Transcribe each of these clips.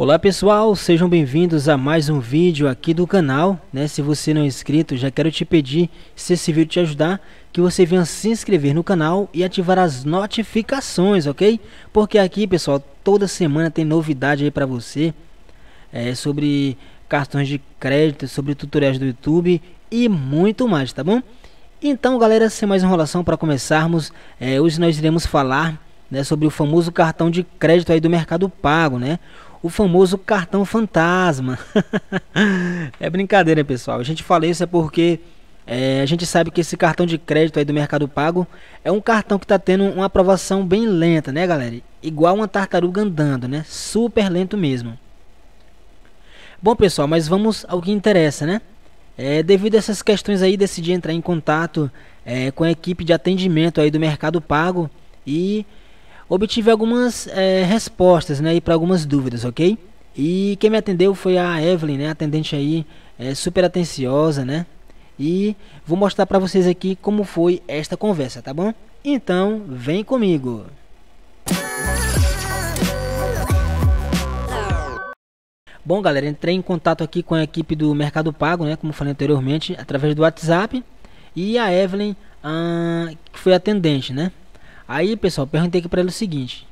Olá pessoal, sejam bem-vindos a mais um vídeo aqui do canal, né? Se você não é inscrito, já quero te pedir, se esse vídeo te ajudar, que você venha se inscrever no canal e ativar as notificações, ok? Porque aqui, pessoal, toda semana tem novidade aí para você é, sobre cartões de crédito, sobre tutoriais do YouTube e muito mais, tá bom? Então, galera, sem mais enrolação, para começarmos, é, hoje nós iremos falar né, sobre o famoso cartão de crédito aí do Mercado Pago, né? o famoso cartão fantasma. é brincadeira, pessoal. A gente fala isso é porque é, a gente sabe que esse cartão de crédito aí do Mercado Pago é um cartão que está tendo uma aprovação bem lenta, né, galera? Igual uma tartaruga andando, né? Super lento mesmo. Bom, pessoal, mas vamos ao que interessa, né? É, devido a essas questões aí, decidi entrar em contato é, com a equipe de atendimento aí do Mercado Pago e obtive algumas é, respostas né, para algumas dúvidas, ok? E quem me atendeu foi a Evelyn, né, atendente aí, é, super atenciosa, né? E vou mostrar para vocês aqui como foi esta conversa, tá bom? Então, vem comigo! Bom, galera, entrei em contato aqui com a equipe do Mercado Pago, né, como falei anteriormente, através do WhatsApp, e a Evelyn, ah, que foi atendente, né? Aí, pessoal, perguntei aqui para ele o seguinte: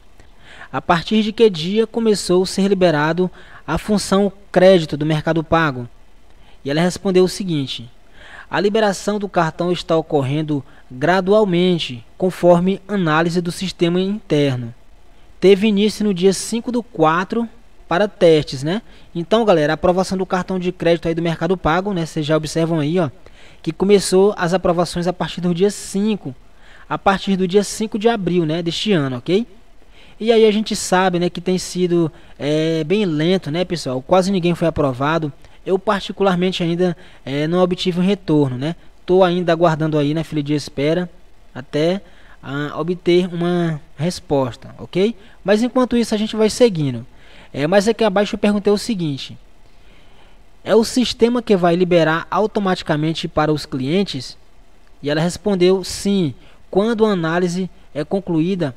a partir de que dia começou a ser liberado a função crédito do Mercado Pago? E ela respondeu o seguinte: a liberação do cartão está ocorrendo gradualmente, conforme análise do sistema interno. Teve início no dia 5 do 4 para testes, né? Então, galera, a aprovação do cartão de crédito aí do Mercado Pago, né? Vocês já observam aí, ó, que começou as aprovações a partir do dia 5 a partir do dia 5 de abril né, deste ano, ok? E aí a gente sabe né, que tem sido é, bem lento, né, pessoal? Quase ninguém foi aprovado. Eu particularmente ainda é, não obtive um retorno, né? Tô ainda aguardando aí na fila de espera até a, ah, obter uma resposta, ok? Mas enquanto isso a gente vai seguindo. É, mas aqui abaixo eu perguntei o seguinte: é o sistema que vai liberar automaticamente para os clientes? E ela respondeu sim quando a análise é concluída,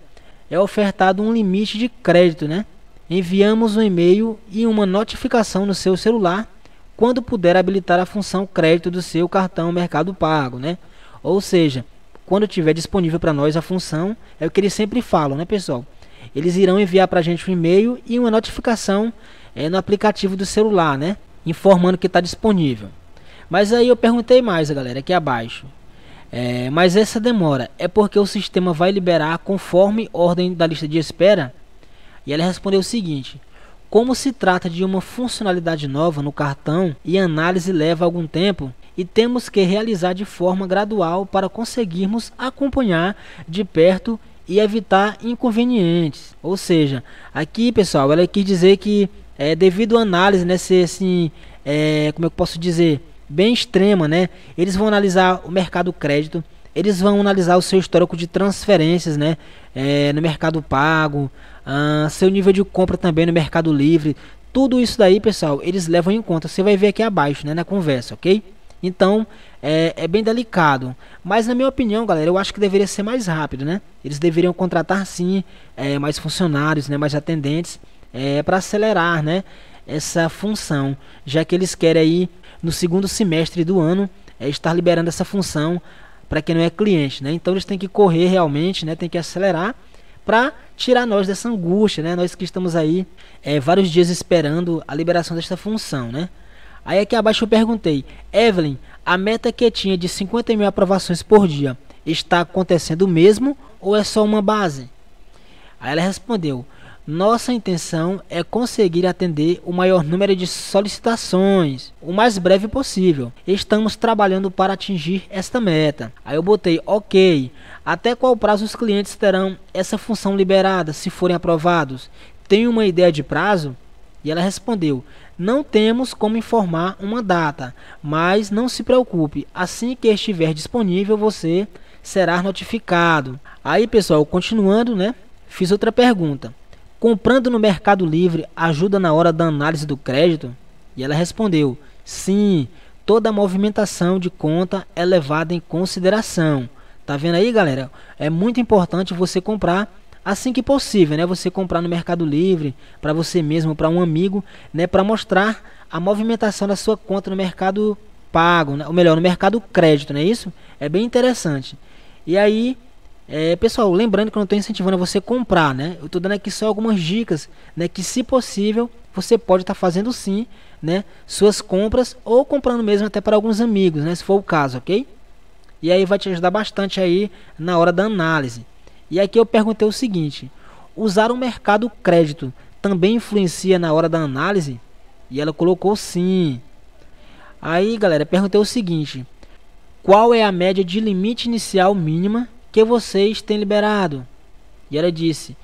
é ofertado um limite de crédito, né? Enviamos um e-mail e uma notificação no seu celular quando puder habilitar a função crédito do seu cartão Mercado Pago, né? Ou seja, quando tiver disponível para nós a função, é o que eles sempre falam, né, pessoal? Eles irão enviar para a gente um e-mail e uma notificação é, no aplicativo do celular, né? Informando que está disponível. Mas aí eu perguntei mais, galera, aqui abaixo. É, mas essa demora é porque o sistema vai liberar conforme ordem da lista de espera? E ela respondeu o seguinte: Como se trata de uma funcionalidade nova no cartão e análise leva algum tempo, e temos que realizar de forma gradual para conseguirmos acompanhar de perto e evitar inconvenientes. Ou seja, aqui pessoal, ela quis dizer que é devido à análise, né, ser assim, é, como é eu posso dizer, bem extrema, né? Eles vão analisar o mercado crédito, eles vão analisar o seu histórico de transferências, né? É, no mercado pago, ah, seu nível de compra também no mercado livre. Tudo isso daí, pessoal, eles levam em conta. Você vai ver aqui abaixo, né? Na conversa, ok? Então, é, é, bem delicado. Mas, na minha opinião, galera, eu acho que deveria ser mais rápido, né? Eles deveriam contratar, sim, é, mais funcionários, né? Mais atendentes, é, para acelerar, né? essa função, já que eles querem aí no segundo semestre do ano é estar liberando essa função para quem não é cliente, né? Então eles têm que correr realmente, né? Tem que acelerar para tirar nós dessa angústia, né? Nós que estamos aí é, vários dias esperando a liberação desta função, né? Aí aqui abaixo eu perguntei, Evelyn, a meta que tinha de 50 mil aprovações por dia está acontecendo mesmo ou é só uma base? Aí ela respondeu, nossa intenção é conseguir atender o maior número de solicitações, o mais breve possível. Estamos trabalhando para atingir esta meta. Aí eu botei OK. Até qual prazo os clientes terão essa função liberada se forem aprovados? Tem uma ideia de prazo? E ela respondeu: Não temos como informar uma data, mas não se preocupe, assim que estiver disponível você será notificado. Aí, pessoal, continuando, né? Fiz outra pergunta. Comprando no Mercado Livre ajuda na hora da análise do crédito? E ela respondeu: Sim, toda movimentação de conta é levada em consideração. Tá vendo aí, galera? É muito importante você comprar assim que possível, né? Você comprar no Mercado Livre, para você mesmo, para um amigo, né, para mostrar a movimentação da sua conta no mercado pago, né? ou melhor, no mercado crédito, não é isso? É bem interessante. E aí, é, pessoal, lembrando que eu não estou incentivando a você comprar, né? Eu estou dando aqui só algumas dicas, né? Que se possível, você pode estar tá fazendo sim, né? Suas compras ou comprando mesmo até para alguns amigos, né? Se for o caso, ok? E aí vai te ajudar bastante aí na hora da análise. E aqui eu perguntei o seguinte: usar o mercado crédito também influencia na hora da análise? E ela colocou sim. Aí, galera, perguntei o seguinte: qual é a média de limite inicial mínima que vocês têm liberado? E ela disse: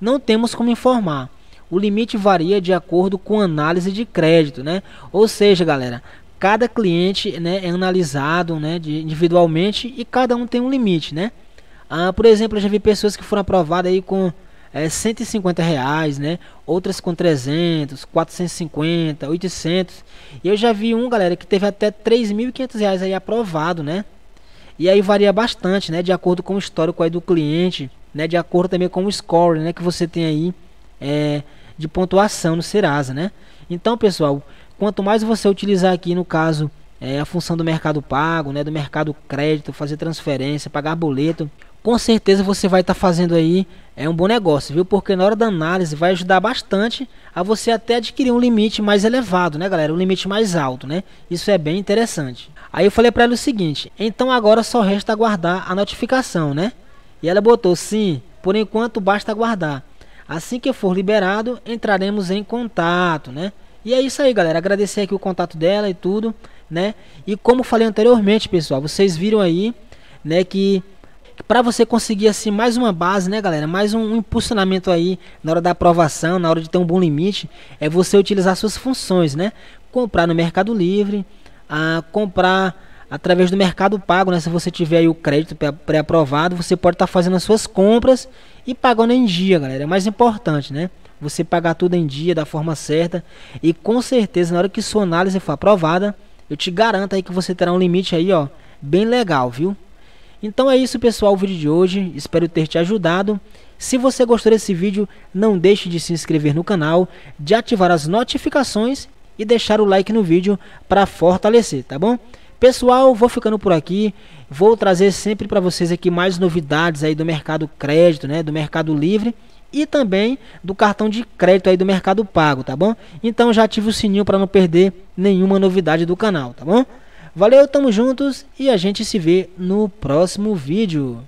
Não temos como informar. O limite varia de acordo com análise de crédito, né? Ou seja, galera, cada cliente né, é analisado né, individualmente e cada um tem um limite, né? Ah, por exemplo, eu já vi pessoas que foram aprovadas aí com é, 150 reais, né? Outras com 300, 450, 800. E eu já vi um, galera, que teve até 3.500 reais aí aprovado, né? E aí varia bastante, né? De acordo com o histórico aí do cliente, né? De acordo também com o score, né? Que você tem aí é, de pontuação no Serasa, né? Então, pessoal, quanto mais você utilizar aqui, no caso, é, a função do mercado pago, né? Do mercado crédito, fazer transferência, pagar boleto, com certeza você vai estar tá fazendo aí é um bom negócio, viu? Porque na hora da análise vai ajudar bastante a você até adquirir um limite mais elevado, né, galera? Um limite mais alto, né? Isso é bem interessante. Aí eu falei para ela o seguinte: "Então agora só resta aguardar a notificação, né?" E ela botou: "Sim, por enquanto basta aguardar. Assim que for liberado, entraremos em contato, né?" E é isso aí, galera. Agradecer aqui o contato dela e tudo, né? E como falei anteriormente, pessoal, vocês viram aí, né, que para você conseguir assim mais uma base, né, galera? Mais um, impulsionamento aí na hora da aprovação, na hora de ter um bom limite, é você utilizar suas funções, né? Comprar no Mercado Livre, a comprar através do Mercado Pago, né? Se você tiver aí o crédito pré-aprovado, você pode estar tá fazendo as suas compras e pagando em dia, galera. É mais importante, né? Você pagar tudo em dia da forma certa e com certeza na hora que sua análise for aprovada, eu te garanto aí que você terá um limite aí, ó, bem legal, viu? Então é isso pessoal, o vídeo de hoje, espero ter te ajudado. Se você gostou desse vídeo, não deixe de se inscrever no canal, de ativar as notificações e deixar o like no vídeo para fortalecer, tá bom? Pessoal, vou ficando por aqui. Vou trazer sempre para vocês aqui mais novidades aí do mercado crédito, né, do Mercado Livre e também do cartão de crédito aí do Mercado Pago, tá bom? Então já ative o sininho para não perder nenhuma novidade do canal, tá bom? Valeu, tamo juntos e a gente se vê no próximo vídeo.